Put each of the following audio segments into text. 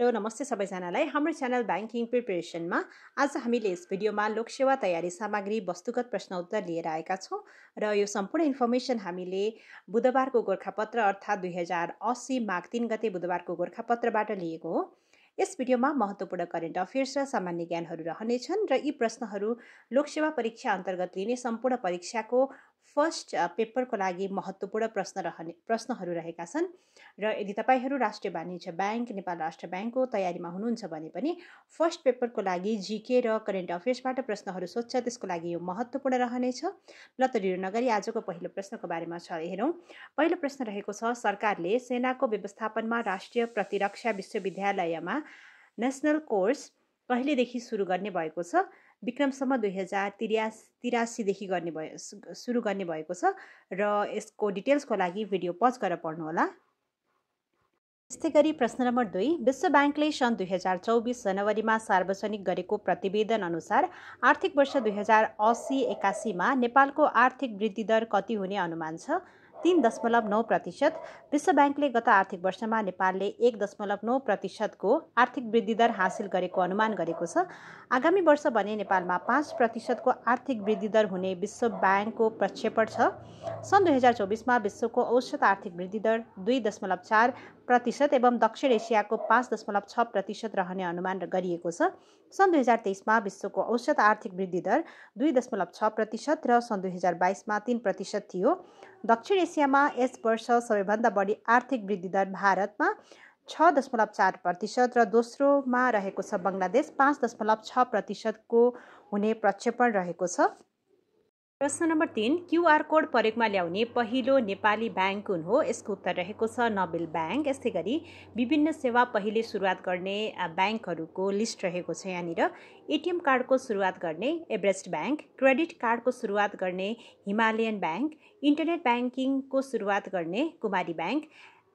hello नमस्ते सबैजनालाई हाम्रो च्यानल ब्याङ्किङ प्रिपेरेसनमा आज हामीले यस भिडियोमा लोकसेवा तयारी सामग्री वस्तुगत प्रश्न उत्तर लिएर आएका छौँ र यो सम्पूर्ण इन्फर्मेसन हामीले बुधबारको गोर्खापत्र अर्थात् दुई हजार असी माघ तिन गते बुधबारको गोर्खापत्रबाट लिएको हो यस भिडियोमा महत्त्वपूर्ण करेन्ट अफेयर्स र सामान्य ज्ञानहरू रहनेछन् र यी प्रश्नहरू लोकसेवा परीक्षा अन्तर्गत लिने सम्पूर्ण परीक्षाको फर्स्ट पेपरको लागि महत्त्वपूर्ण प्रश्न रहने प्रश्नहरू रहेका छन् र यदि तपाईँहरू राष्ट्रिय वाणिज्य ब्याङ्क नेपाल राष्ट्र ब्याङ्कको तयारीमा हुनुहुन्छ भने पनि फर्स्ट पेपरको लागि जिके र करेन्ट अफेयर्सबाट प्रश्नहरू सोध्छ त्यसको लागि यो महत्त्वपूर्ण रहनेछ ल त ढिलो नगरी आजको पहिलो प्रश्नको बारेमा छ हेरौँ पहिलो प्रश्न रहेको छ सरकारले सेनाको व्यवस्थापनमा राष्ट्रिय प्रतिरक्षा विश्वविद्यालयमा नेसनल कोर्स कहिलेदेखि सुरु गर्ने भएको छ विक्रमसम्म दुई हजार तिरास तिरासीदेखि गर्ने भयो सुरु गर्ने भएको छ र यसको डिटेल्सको लागि भिडियो पज गरेर पढ्नुहोला त्यस्तै गरी प्रश्न नम्बर दुई विश्व ब्याङ्कले सन् दुई हजार चौबिस जनवरीमा सार्वजनिक गरेको प्रतिवेदन अनुसार आर्थिक वर्ष दुई हजार असी एकासीमा नेपालको आर्थिक वृद्धि दर कति हुने अनुमान छ तिन दशमलव नौ प्रतिशत विश्व ब्याङ्कले गत आर्थिक वर्षमा नेपालले एक दशमलव नौ प्रतिशतको आर्थिक वृद्धि दर हासिल गरेको अनुमान गरेको छ आगामी वर्ष भने नेपालमा पाँच प्रतिशतको आर्थिक वृद्धि दर हुने विश्व ब्याङ्कको प्रक्षेपण छ सन् दुई हजार चौबिसमा विश्वको औसत आर्थिक वृद्धि दर दुई दशमलव चार प्रतिशत एवं दक्षिण एसियाको पाँच दशमलव छ प्रतिशत रहने अनुमान गरिएको छ सन् दुई हजार तेइसमा विश्वको औसत आर्थिक वृद्धि दर दुई दशमलव छ प्रतिशत र सन् दुई हजार बाइसमा तिन प्रतिशत थियो दक्षिण एसियामा यस वर्ष सबैभन्दा बढी आर्थिक वृद्धि दर भारतमा छ दशमलव चार प्रतिशत र दोस्रोमा रहेको छ बङ्गलादेश पाँच दशमलव छ प्रतिशतको हुने प्रक्षेपण रहेको छ प्रश्न नम्बर तिन क्युआर कोड प्रयोगमा ल्याउने पहिलो नेपाली ब्याङ्क कुन हो यसको उत्तर रहेको छ नबेल ब्याङ्क यस्तै गरी विभिन्न सेवा पहिले सुरुवात गर्ने ब्याङ्कहरूको लिस्ट रहेको छ यहाँनिर एटिएम कार्डको सुरुवात गर्ने एभरेस्ट ब्याङ्क क्रेडिट कार्डको सुरुवात गर्ने हिमालयन ब्याङ्क इन्टरनेट ब्याङ्किङको सुरुवात गर्ने कुमारी ब्याङ्क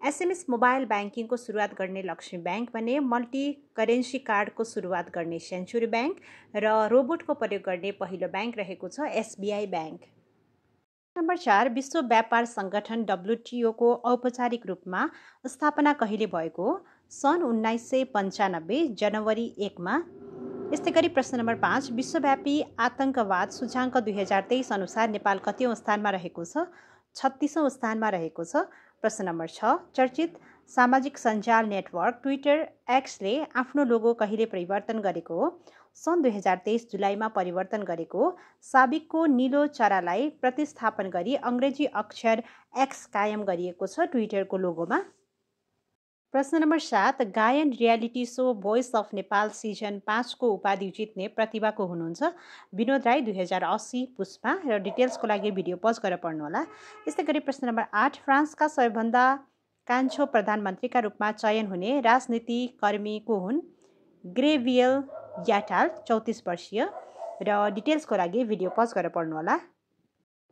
एसएमएस मोबाइल ब्याङ्किङको सुरुवात गर्ने लक्ष्मी ब्याङ्क भने मल्टी करेन्सी कार्डको सुरुवात गर्ने सेन्चुरी ब्याङ्क र रोबोटको प्रयोग गर्ने पहिलो ब्याङ्क रहेको छ एसबिआई ब्याङ्क नम्बर चार विश्व व्यापार सङ्गठन डब्लुटिओको औपचारिक रूपमा स्थापना कहिले भएको सन् उन्नाइस सय पन्चानब्बे जनवरी एकमा यस्तै गरी प्रश्न नम्बर पाँच विश्वव्यापी आतङ्कवाद सूचाङ्क दुई हजार तेइस अनुसार नेपाल कतिौँ स्थानमा रहेको छ छत्तिसौँ स्थानमा रहेको छ प्रश्न नम्बर छ चर्चित सामाजिक सञ्जाल नेटवर्क ट्विटर एक्सले आफ्नो लोगो कहिले परिवर्तन गरेको हो सन् दुई हजार तेइस जुलाईमा परिवर्तन गरेको साबिकको निलो चरालाई प्रतिस्थापन गरी अङ्ग्रेजी अक्षर एक्स कायम गरिएको छ ट्विटरको लोगोमा प्रश्न नम्बर सात गायन reality show voice of Nepal season पाँचको उपाधि जित्ने प्रतिभाको हुनुहुन्छ विनोद राई दुई हजार अस्सी पुष्पा र डिटेल्सको लागि भिडियो पज गरेर पढ्नुहोला यस्तै गरी प्रश्न नम्बर आठ फ्रान्सका सबैभन्दा कान्छो प्रधानमन्त्रीका रूपमा चयन हुने राजनीति कर्मीको हुन् ग्रेभियल याटाल चौतिस वर्षीय र डिटेल्सको लागि भिडियो पज गरेर पढ्नुहोला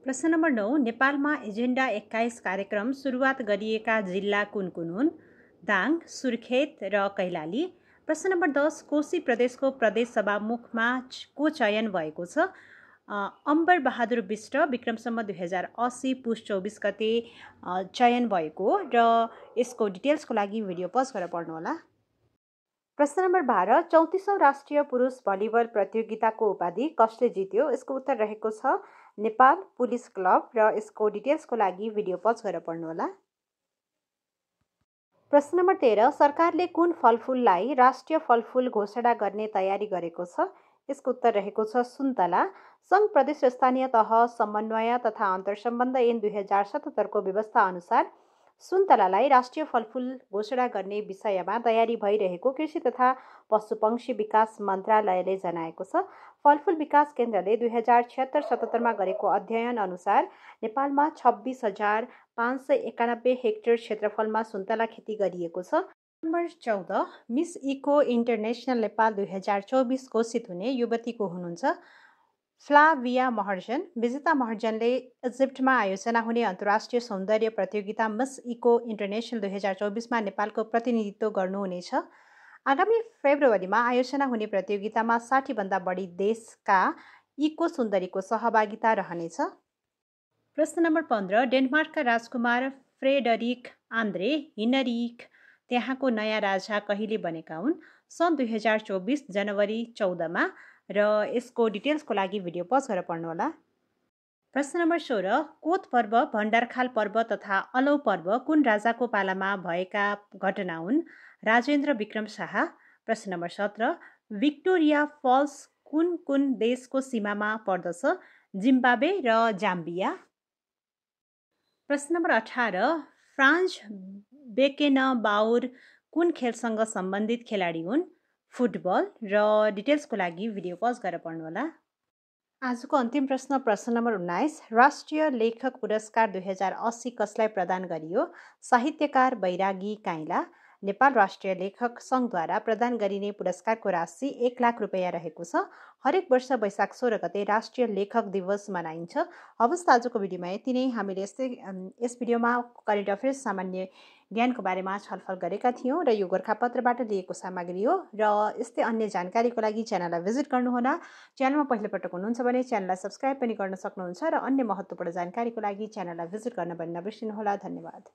प्रश्न नम्बर नौ नेपालमा एजेन्डा एक्काइस कार्यक्रम सुरुवात गरिएका जिल्ला कुन कुन हुन् दाङ सुर्खेत र कैलाली प्रश्न नम्बर दस कोशी प्रदेशको प्रदेश सभामुखमा को चयन भएको छ अम्बर बहादुर विष्ट विक्रमसम्म दुई हजार असी पुस चौबिस गते चयन भएको र यसको डिटेल्सको लागि भिडियो पज गरेर पढ्नुहोला प्रश्न नम्बर बाह्र चौतिसौँ राष्ट्रिय पुरुष भलिबल प्रतियोगिताको उपाधि कसले जित्यो यसको उत्तर रहेको छ नेपाल पुलिस क्लब र यसको डिटेल्सको लागि भिडियो पज गरेर पढ्नुहोला प्रश्न नम्बर तेह्र सरकारले कुन फलफुललाई राष्ट्रिय फलफुल घोषणा गर्ने तयारी गरेको छ यसको उत्तर रहेको छ सुन्तला सङ्घ प्रदेश स्थानीय तह समन्वय तथा अन्तर्सम्बन्ध ऐन दुई हजार सतहत्तरको व्यवस्था अनुसार सुन्तलालाई राष्ट्रिय फलफुल घोषणा गर्ने विषयमा तयारी भइरहेको कृषि तथा पशुपक्षी विकास मन्त्रालयले जनाएको छ फलफुल विकास केन्द्रले दुई हजार छिहत्तर सतहत्तरमा गरेको अध्ययन अनुसार नेपालमा छब्बिस हजार पाँच सय एकानब्बे हेक्टर क्षेत्रफलमा सुन्तला खेती गरिएको छ नम्बर चौध मिस इको इन्टरनेसनल नेपाल दुई हजार चौबिस घोषित हुने युवतीको हुनुहुन्छ फ्लाविया महर्जन विजेता महर्जनले इजिप्टमा आयोजना हुने अन्तर्राष्ट्रिय सौन्दर्य प्रतियोगिता मिस इको इन्टरनेसनल दुई हजार चौबिसमा नेपालको प्रतिनिधित्व गर्नुहुनेछ आगामी फेब्रुअरीमा आयोजना हुने प्रतियोगितामा साठीभन्दा बढी देशका इको सुन्दरीको सहभागिता रहनेछ प्रश्न नम्बर पन्ध्र डेनमार्कका राजकुमार फ्रेडरिक आन्द्रे हिनरिक त्यहाँको नयाँ राजा कहिले बनेका हुन् सन् दुई हजार चौबिस जनवरी चौधमा र यसको डिटेल्सको लागि भिडियो पज गरेर पढ्नुहोला प्रश्न नम्बर सोह्र कोत पर्व भण्डारखाल पर्व तथा अलौ पर्व कुन राजाको पालामा भएका घटना हुन् राजेन्द्र विक्रम शाह प्रश्न नम्बर सत्र विक्टोरिया फल्स कुन कुन देशको सीमामा पर्दछ जिम्बाबे र जाम्बिया प्रश्न नम्बर अठार फ्रान्स बेकेन बाउर कुन खेलसँग सम्बन्धित खेलाडी हुन् फुटबल र डिटेल्सको लागि भिडियो पज गरेर पढ्नुहोला आजको अन्तिम प्रश्न प्रश्न नम्बर उन्नाइस राष्ट्रिय लेखक पुरस्कार दुई हजार असी कसलाई प्रदान गरियो साहित्यकार बैरागी काइला नेपाल राष्ट्रिय लेखक सङ्घद्वारा प्रदान गरिने पुरस्कारको राशि एक लाख रुपियाँ रहेको छ हरेक वर्ष वैशाख सोह्र गते राष्ट्रिय लेखक दिवस मनाइन्छ हवस् आजको भिडियोमा यति नै हामीले यस्तै यस भिडियोमा करेन्ट अफेयर्स सामान्य ज्ञानको बारेमा छलफल गरेका थियौँ र यो गोर्खापत्रबाट लिएको सामग्री हो र यस्तै अन्य जानकारीको लागि च्यानललाई भिजिट गर्नुहोला च्यानलमा पहिलोपटक हुनुहुन्छ भने च्यानललाई सब्सक्राइब पनि गर्न सक्नुहुन्छ र अन्य महत्त्वपूर्ण जानकारीको लागि च्यानललाई भिजिट गर्न पनि नबिर्सिनुहोला धन्यवाद